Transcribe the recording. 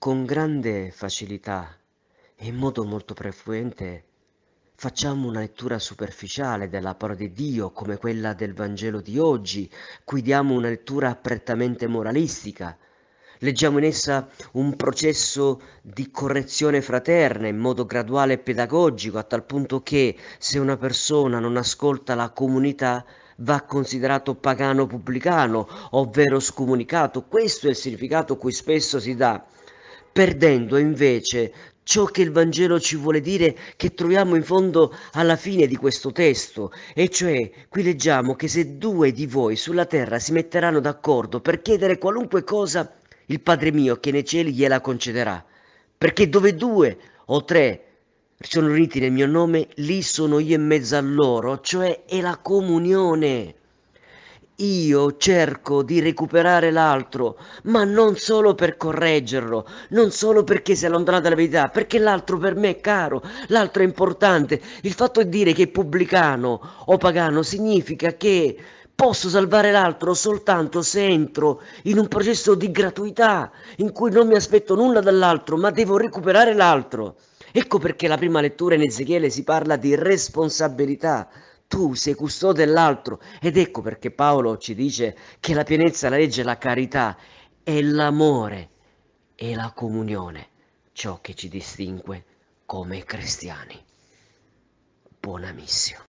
con grande facilità e in modo molto frequente facciamo una lettura superficiale della parola di Dio come quella del Vangelo di oggi, cui diamo una lettura prettamente moralistica. Leggiamo in essa un processo di correzione fraterna in modo graduale e pedagogico, a tal punto che se una persona non ascolta la comunità va considerato pagano pubblicano, ovvero scomunicato. Questo è il significato cui spesso si dà perdendo invece ciò che il Vangelo ci vuole dire che troviamo in fondo alla fine di questo testo, e cioè qui leggiamo che se due di voi sulla terra si metteranno d'accordo per chiedere qualunque cosa, il Padre mio che nei cieli gliela concederà, perché dove due o tre sono riuniti nel mio nome, lì sono io in mezzo a loro, cioè è la comunione. Io cerco di recuperare l'altro, ma non solo per correggerlo, non solo perché si è allontanato dalla verità, perché l'altro per me è caro, l'altro è importante. Il fatto di dire che pubblicano o pagano significa che posso salvare l'altro soltanto se entro in un processo di gratuità in cui non mi aspetto nulla dall'altro, ma devo recuperare l'altro. Ecco perché la prima lettura in Ezechiele si parla di responsabilità tu sei custode dell'altro. Ed ecco perché Paolo ci dice che la pienezza la legge la carità, è l'amore, e la comunione, ciò che ci distingue come cristiani. Buona missione.